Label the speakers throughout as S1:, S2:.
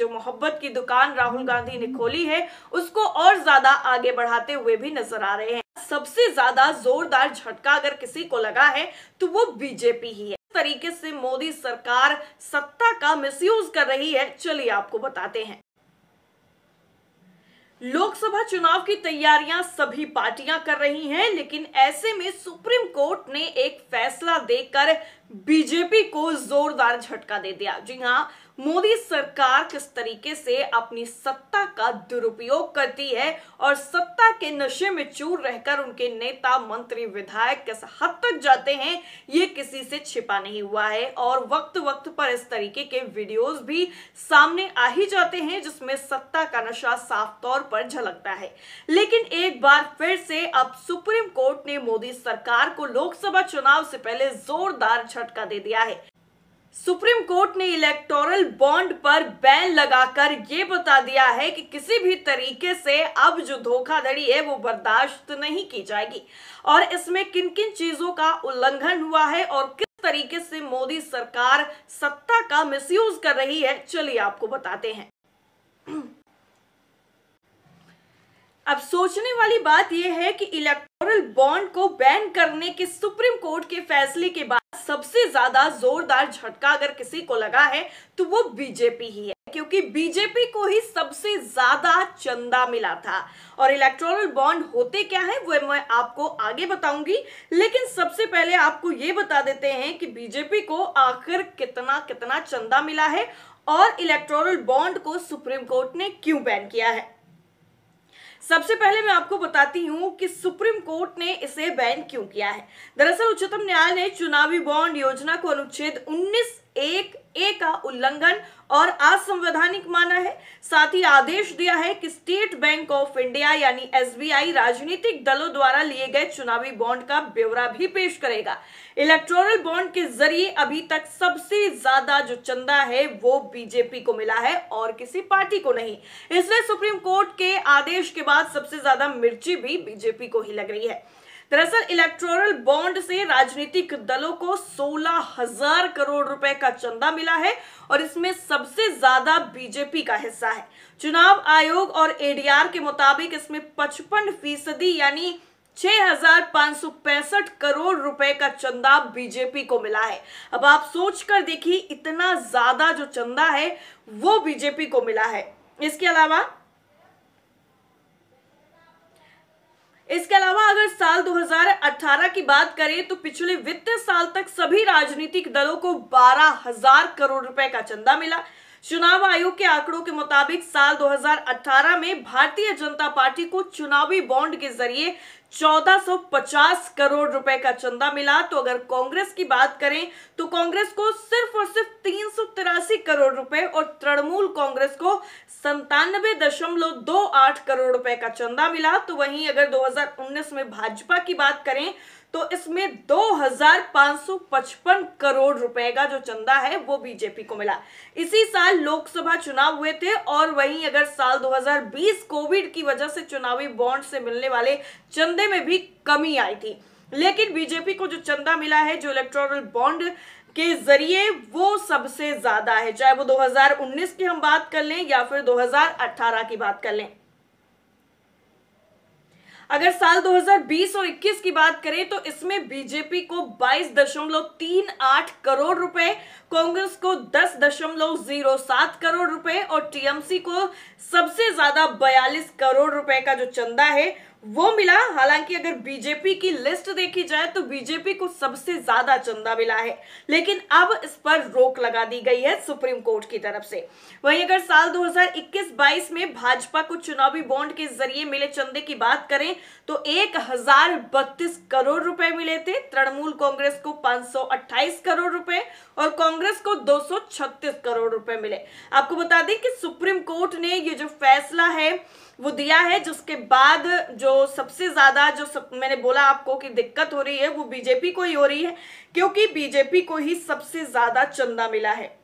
S1: जो मोहब्बत की दुकान राहुल गांधी ने खोली है उसको और ज्यादा आगे बढ़ाते हुए भी नजर आ रहे हैं सबसे ज्यादा जोरदार झटका अगर किसी को लगा है तो वो बीजेपी ही है तरीके से मोदी सरकार सत्ता का मिसयूज कर रही है चलिए आपको बताते हैं लोकसभा चुनाव की तैयारियां सभी पार्टियां कर रही हैं लेकिन ऐसे में सुप्रीम कोर्ट ने एक फैसला देकर बीजेपी को जोरदार झटका दे दिया जी हाँ मोदी सरकार किस तरीके से अपनी सत्ता का दुरुपयोग करती है और सत्ता के नशे में चूर रहकर उनके नेता मंत्री विधायक किस हद तक जाते हैं ये किसी से छिपा नहीं हुआ है और वक्त वक्त पर इस तरीके के वीडियोस भी सामने आ ही जाते हैं जिसमें सत्ता का नशा साफ तौर पर झलकता है लेकिन एक बार फिर से अब सुप्रीम कोर्ट ने मोदी सरकार को लोकसभा चुनाव से पहले जोरदार झटका दे दिया है सुप्रीम कोर्ट ने इलेक्टोरल बॉन्ड पर बैन लगाकर ये बता दिया है कि किसी भी तरीके से अब जो धोखाधड़ी है वो बर्दाश्त नहीं की जाएगी और इसमें किन किन चीजों का उल्लंघन हुआ है और किस तरीके से मोदी सरकार सत्ता का मिसयूज कर रही है चलिए आपको बताते हैं अब सोचने वाली बात यह है कि इलेक्टोरल बॉन्ड को बैन करने के सुप्रीम कोर्ट के फैसले के बाद सबसे ज्यादा जोरदार झटका अगर किसी को लगा है तो वो बीजेपी ही है क्योंकि बीजेपी को ही सबसे ज्यादा चंदा मिला था और इलेक्ट्रोनल बॉन्ड होते क्या है वो मैं आपको आगे बताऊंगी लेकिन सबसे पहले आपको ये बता देते हैं कि बीजेपी को आखिर कितना कितना चंदा मिला है और इलेक्ट्रोनल बॉन्ड को सुप्रीम कोर्ट ने क्यों बैन किया है सबसे पहले मैं आपको बताती हूँ कि सुप्रीम कोर्ट ने इसे बैन क्यों किया है दरअसल उच्चतम न्यायालय ने चुनावी बॉन्ड योजना को अनुच्छेद उन्नीस एक ए का उल्लंघन और असंवैधानिक माना है साथ ही आदेश दिया है कि स्टेट बैंक ऑफ इंडिया यानी एसबीआई राजनीतिक दलों द्वारा लिए गए चुनावी बॉन्ड का ब्यौरा भी पेश करेगा इलेक्टोरल बॉन्ड के जरिए अभी तक सबसे ज्यादा जो चंदा है वो बीजेपी को मिला है और किसी पार्टी को नहीं इसलिए सुप्रीम कोर्ट के आदेश के बाद सबसे ज्यादा मिर्ची भी बीजेपी को ही लग रही है दरअसल इलेक्टोरल बॉन्ड से राजनीतिक दलों को सोलह हजार करोड़ रुपए का चंदा मिला है और इसमें सबसे ज्यादा बीजेपी का हिस्सा है चुनाव आयोग और एडीआर के मुताबिक इसमें पचपन फीसदी यानी पैंसठ करोड़ रुपए का चंदा बीजेपी को मिला है अब आप सोच कर देखिए इतना ज्यादा जो चंदा है वो बीजेपी को मिला है इसके अलावा इसके साल 2018 की बात करें तो पिछले वित्तीय साल तक सभी राजनीतिक दलों को बारह हजार करोड़ रुपए का चंदा मिला चुनाव आयोग के आंकड़ों के मुताबिक साल 2018 में भारतीय जनता पार्टी को चुनावी बॉन्ड के जरिए 1450 करोड़ रुपए का चंदा मिला तो अगर कांग्रेस की बात करें तो कांग्रेस को सिर्फ और सिर्फ तीन करोड़ रुपए और तृणमूल कांग्रेस को संतानवे दशमलव दो आठ करोड़ रुपए का चंदा मिला तो वहीं अगर 2019 में भाजपा की बात करें तो इसमें 2555 करोड़ रुपए का जो चंदा है वो बीजेपी को मिला इसी साल लोकसभा चुनाव हुए थे और वहीं अगर साल 2020 कोविड की वजह से चुनावी बॉन्ड से मिलने वाले चंदे में भी कमी आई थी लेकिन बीजेपी को जो चंदा मिला है जो इलेक्ट्रोरल बॉन्ड के जरिए वो सबसे ज्यादा है चाहे वो 2019 की हम बात कर लें या फिर 2018 की बात कर लें अगर साल 2020 और 21 की बात करें तो इसमें बीजेपी को 22.38 करोड़ रुपए कांग्रेस को 10.07 करोड़ रुपए और टीएमसी को सबसे ज्यादा 42 करोड़ रुपए का जो चंदा है वो मिला हालांकि अगर बीजेपी की लिस्ट देखी जाए तो बीजेपी को सबसे ज्यादा चंदा मिला है लेकिन अब इस पर रोक लगा दी गई है सुप्रीम कोर्ट की तरफ से वहीं अगर साल 2021-22 में भाजपा को चुनावी बॉन्ड के जरिए मिले चंदे की बात करें तो एक करोड़ रुपए मिले थे तृणमूल कांग्रेस को पांच करोड़ रुपए और कांग्रेस को दो करोड़ रुपए मिले आपको बता दें कि सुप्रीम कोर्ट ने ये जो फैसला है वो दिया है जिसके बाद जो सबसे ज़्यादा जो सब, मैंने बोला आपको कि दिक्कत हो रही है वो बीजेपी को ही हो रही है क्योंकि बीजेपी को ही सबसे ज़्यादा चंदा मिला है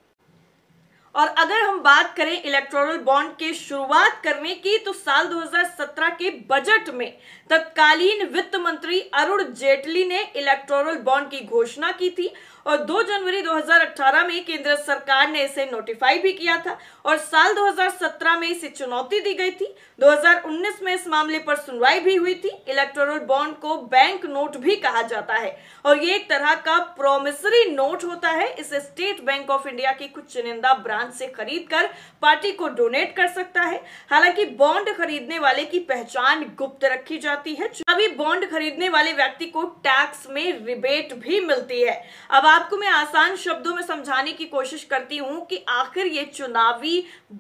S1: और अगर हम बात करें इलेक्ट्रोरल बॉन्ड के शुरुआत करने की तो साल 2017 के बजट में तत्कालीन वित्त मंत्री अरुण जेटली ने इलेक्ट्रोरल बॉन्ड की घोषणा की थी और 2 जनवरी 2018 में केंद्र सरकार ने इसे नोटिफाई भी किया था और साल 2017 में इसे चुनौती दी गई थी 2019 में इस मामले पर सुनवाई भी हुई थी इलेक्टोरल बॉन्ड को बैंक नोट भी कहा जाता है और ये एक तरह का प्रोमिसरी नोट होता है इसे स्टेट बैंक ऑफ इंडिया की कुछ चुनिंदा ब्रांच से खरीद कर पार्टी को डोनेट कर सकता है हालांकि बॉन्ड खरीदने वाले की पहचान गुप्त रखी जाती है चुनावी बॉन्ड खरीदने वाले व्यक्ति को टैक्स में रिबेट भी मिलती है अब आपको मैं आसान शब्दों में समझाने की कोशिश करती हूं कि आखिर ये चुनावी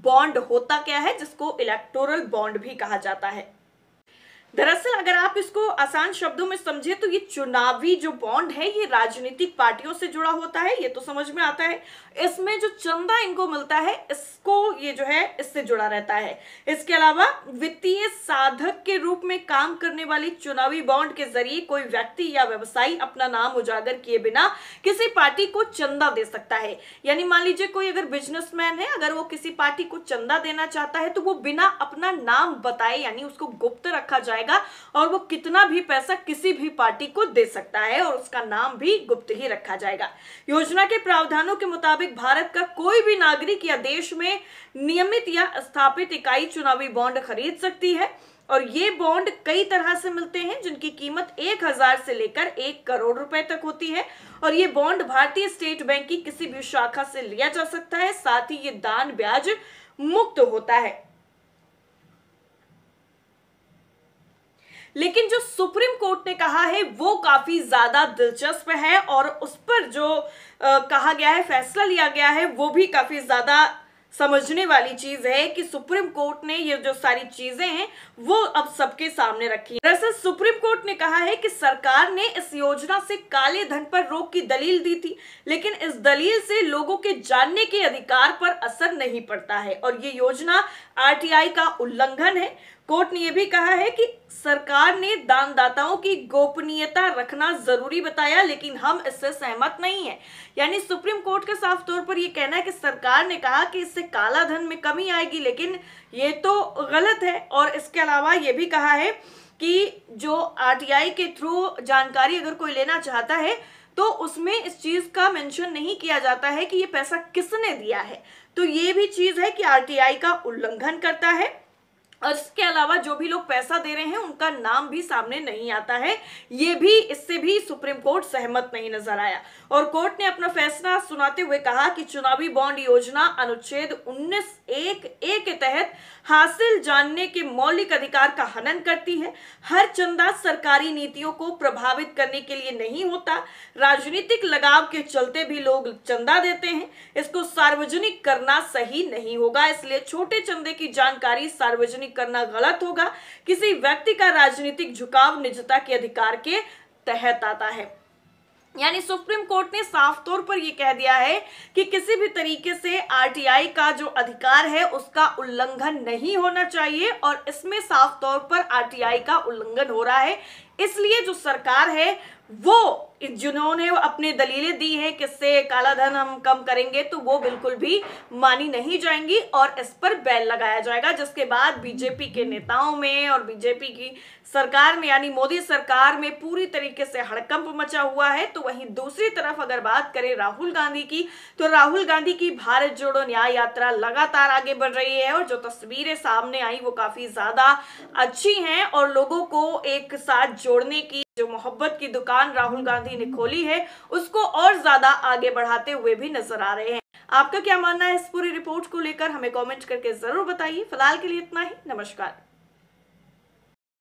S1: बॉन्ड होता क्या है जिसको इलेक्टोरल बॉन्ड भी कहा जाता है दरअसल अगर आप इसको आसान शब्दों में समझे तो ये चुनावी जो बॉन्ड है ये राजनीतिक पार्टियों से जुड़ा होता है ये तो समझ में आता है इसमें जो चंदा इनको मिलता है इसको ये जो है इससे जुड़ा रहता है इसके अलावा वित्तीय साधक के रूप में काम करने वाली चुनावी बॉन्ड के जरिए कोई व्यक्ति या व्यवसायी अपना नाम उजागर किए बिना किसी पार्टी को चंदा दे सकता है यानी मान लीजिए कोई अगर बिजनेसमैन है अगर वो किसी पार्टी को चंदा देना चाहता है तो वो बिना अपना नाम बताए यानी उसको गुप्त रखा जाए जाएगा और वो कितना भी पैसा किसी भी पार्टी को दे सकता है और उसका नाम भी गुप्त ही रखा जाएगा योजना के प्रावधानों के मुताबिक भारत का कोई भी नागरिक या देश में नियमित या स्थापित इकाई चुनावी बॉन्ड खरीद सकती है और ये बॉन्ड कई तरह से मिलते हैं जिनकी कीमत एक हजार से लेकर एक करोड़ रुपए तक होती है और ये बॉन्ड भारतीय स्टेट बैंक की किसी भी शाखा से लिया जा सकता है साथ ही ये दान ब्याज मुक्त होता है लेकिन जो सुप्रीम कोर्ट ने कहा है वो काफी ज्यादा दिलचस्प है और उस पर जो आ, कहा गया है फैसला लिया गया है वो भी काफी ज्यादा समझने वाली चीज है कि सुप्रीम कोर्ट ने ये जो सारी चीजें हैं वो अब सबके सामने रखी है दरअसल सुप्रीम कोर्ट ने कहा है कि सरकार ने इस योजना से काले धन पर रोक की दलील दी थी लेकिन इस दलील से लोगों के जानने के अधिकार पर असर नहीं पड़ता है और ये योजना आरटीआई का उल्लंघन है कोर्ट ने यह भी कहा है कि सरकार ने दानदाताओं की गोपनीयता रखना जरूरी बताया लेकिन हम इससे सहमत नहीं है यानी सुप्रीम कोर्ट का साफ तौर पर यह कहना है कि सरकार ने कहा कि इससे काला धन में कमी आएगी लेकिन ये तो गलत है और इसके अलावा ये भी कहा है कि जो आरटीआई के थ्रू जानकारी अगर कोई लेना चाहता है तो उसमें इस चीज का मेंशन नहीं किया जाता है कि ये पैसा किसने दिया है तो ये भी चीज है कि आरटीआई का उल्लंघन करता है और इसके अलावा जो भी लोग पैसा दे रहे हैं उनका नाम भी सामने नहीं आता है ये भी इससे भी सुप्रीम कोर्ट सहमत नहीं नजर आया और कोर्ट ने अपना फैसला सुनाते हुए कहा कि चुनावी बॉन्ड योजना अनुच्छेद उन्नीस एक ए के तहत हासिल जानने के मौलिक अधिकार का हनन करती है हर चंदा सरकारी नीतियों को प्रभावित करने के लिए नहीं होता राजनीतिक लगाव के चलते भी लोग चंदा देते हैं इसको सार्वजनिक करना सही नहीं होगा इसलिए छोटे चंदे की जानकारी सार्वजनिक करना गलत होगा किसी व्यक्ति का राजनीतिक झुकाव निजता के अधिकार के तहत आता है यानी सुप्रीम कोर्ट ने साफ तौर पर यह कह दिया है कि किसी भी तरीके से आरटीआई का जो अधिकार है उसका उल्लंघन नहीं होना चाहिए और इसमें साफ तौर पर आरटीआई का उल्लंघन हो रहा है इसलिए जो सरकार है वो जिन्होंने अपने दलीलें दी हैं कि इससे कालाधन हम कम करेंगे तो वो बिल्कुल भी मानी नहीं जाएंगी और इस पर बैल लगाया जाएगा जिसके बाद बीजेपी के नेताओं में और बीजेपी की सरकार में यानी मोदी सरकार में पूरी तरीके से हड़कंप मचा हुआ है तो वहीं दूसरी तरफ अगर बात करें राहुल गांधी की तो राहुल गांधी की भारत जोड़ो न्याय यात्रा लगातार आगे बढ़ रही है और जो तस्वीरें सामने आई वो काफी ज्यादा अच्छी हैं और लोगों को एक साथ जोड़ने की जो मोहब्बत की दुकान राहुल गांधी ने खोली है उसको और ज्यादा आगे बढ़ाते हुए भी नजर आ रहे हैं आपका क्या मानना है इस पूरी रिपोर्ट को लेकर हमें कमेंट करके जरूर बताइए फिलहाल के लिए इतना ही नमस्कार